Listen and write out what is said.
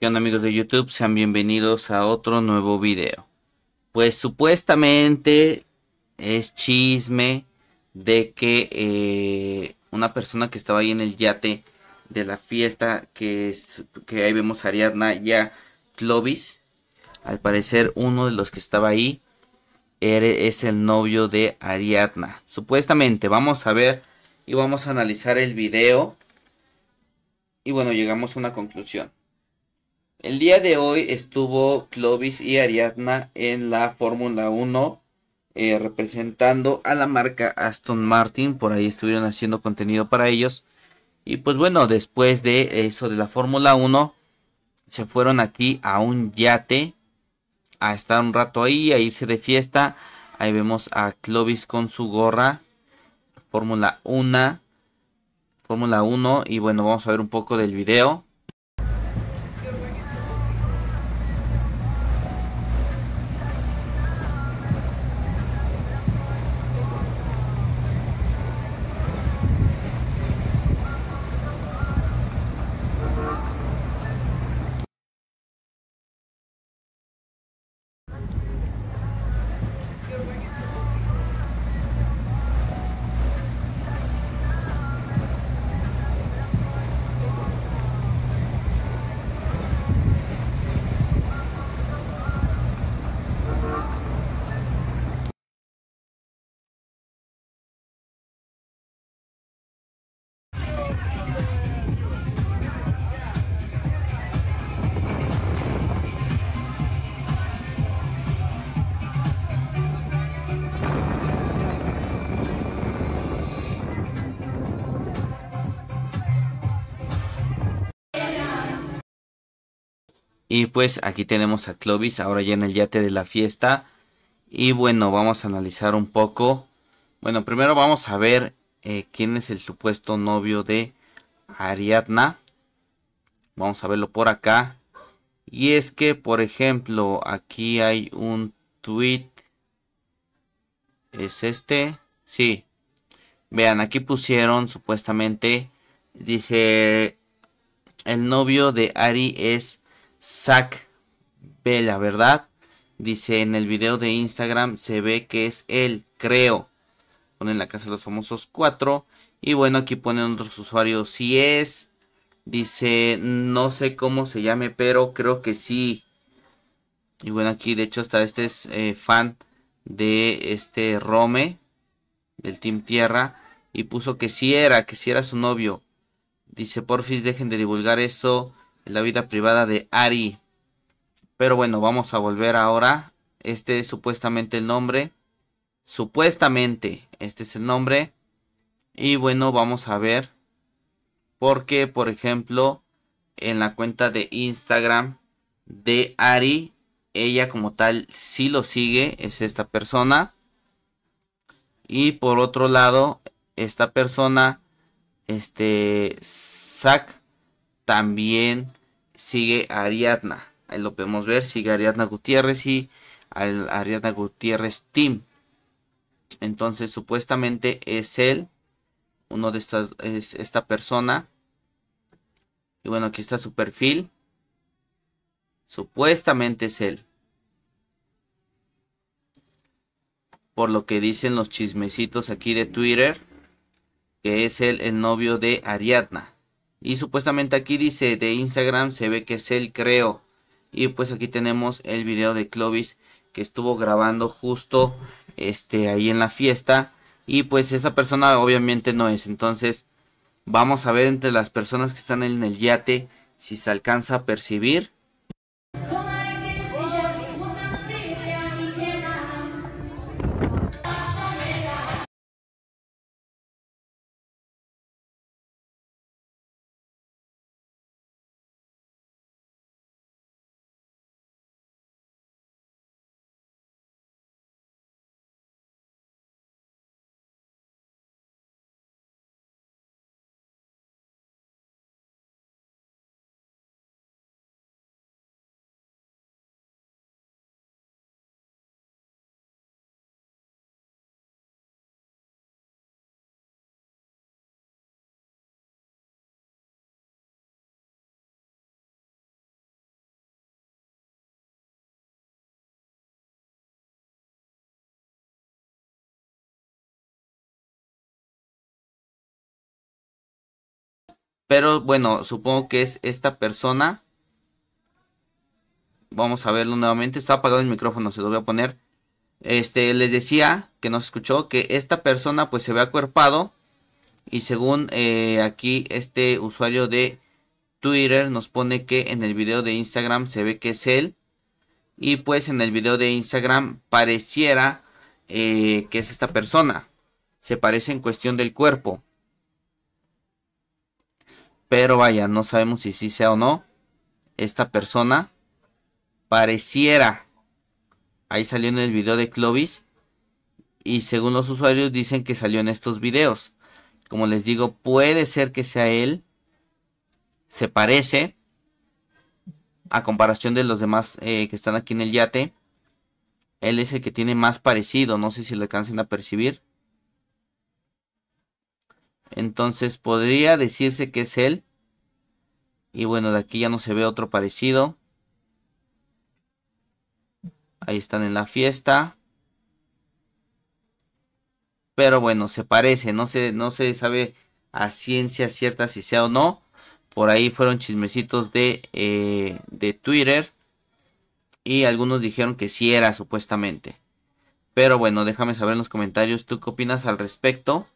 ¿Qué amigos de YouTube? Sean bienvenidos a otro nuevo video. Pues supuestamente es chisme de que eh, una persona que estaba ahí en el yate de la fiesta que, es, que ahí vemos a Ariadna ya Clovis. Al parecer uno de los que estaba ahí es el novio de Ariadna. Supuestamente vamos a ver y vamos a analizar el video. Y bueno, llegamos a una conclusión. El día de hoy estuvo Clovis y Ariadna en la Fórmula 1 eh, representando a la marca Aston Martin. Por ahí estuvieron haciendo contenido para ellos. Y pues bueno, después de eso de la Fórmula 1, se fueron aquí a un yate a estar un rato ahí, a irse de fiesta. Ahí vemos a Clovis con su gorra Fórmula 1. Fórmula 1 y bueno, vamos a ver un poco del video. Y pues aquí tenemos a Clovis ahora ya en el yate de la fiesta. Y bueno, vamos a analizar un poco. Bueno, primero vamos a ver eh, quién es el supuesto novio de Ariadna. Vamos a verlo por acá. Y es que, por ejemplo, aquí hay un tweet. ¿Es este? Sí. Vean, aquí pusieron supuestamente. Dice. El novio de Ari es ve la ¿verdad? Dice en el video de Instagram se ve que es él, creo. Ponen la casa de los famosos cuatro. Y bueno, aquí ponen otros usuarios. Si es. Dice, no sé cómo se llame, pero creo que sí. Y bueno, aquí de hecho hasta este es eh, fan de este Rome, del Team Tierra. Y puso que sí era, que sí era su novio. Dice, porfis, dejen de divulgar eso la vida privada de Ari. Pero bueno, vamos a volver ahora. Este es supuestamente el nombre. Supuestamente, este es el nombre. Y bueno, vamos a ver. Porque, por ejemplo, en la cuenta de Instagram de Ari, ella como tal sí lo sigue, es esta persona. Y por otro lado, esta persona, este, Zack, también sigue Ariadna. Ahí lo podemos ver, sigue Ariadna Gutiérrez y Ariadna Gutiérrez Team. Entonces, supuestamente es él, uno de estas, es esta persona. Y bueno, aquí está su perfil. Supuestamente es él. Por lo que dicen los chismecitos aquí de Twitter, que es él el novio de Ariadna. Y supuestamente aquí dice de Instagram se ve que es él, creo. Y pues aquí tenemos el video de Clovis que estuvo grabando justo este ahí en la fiesta. Y pues esa persona obviamente no es. Entonces vamos a ver entre las personas que están en el yate si se alcanza a percibir Pero bueno, supongo que es esta persona. Vamos a verlo nuevamente. Está apagado el micrófono, se lo voy a poner. Este, les decía que nos escuchó que esta persona pues se ve acuerpado. Y según eh, aquí este usuario de Twitter nos pone que en el video de Instagram se ve que es él. Y pues en el video de Instagram pareciera eh, que es esta persona. Se parece en cuestión del cuerpo. Pero vaya, no sabemos si sí sea o no. Esta persona pareciera. Ahí salió en el video de Clovis. Y según los usuarios dicen que salió en estos videos. Como les digo, puede ser que sea él. Se parece. A comparación de los demás eh, que están aquí en el yate. Él es el que tiene más parecido. No sé si lo alcancen a percibir. Entonces podría decirse que es él. Y bueno, de aquí ya no se ve otro parecido. Ahí están en la fiesta. Pero bueno, se parece. No se, no se sabe a ciencia cierta si sea o no. Por ahí fueron chismecitos de, eh, de Twitter. Y algunos dijeron que sí era supuestamente. Pero bueno, déjame saber en los comentarios tú qué opinas al respecto.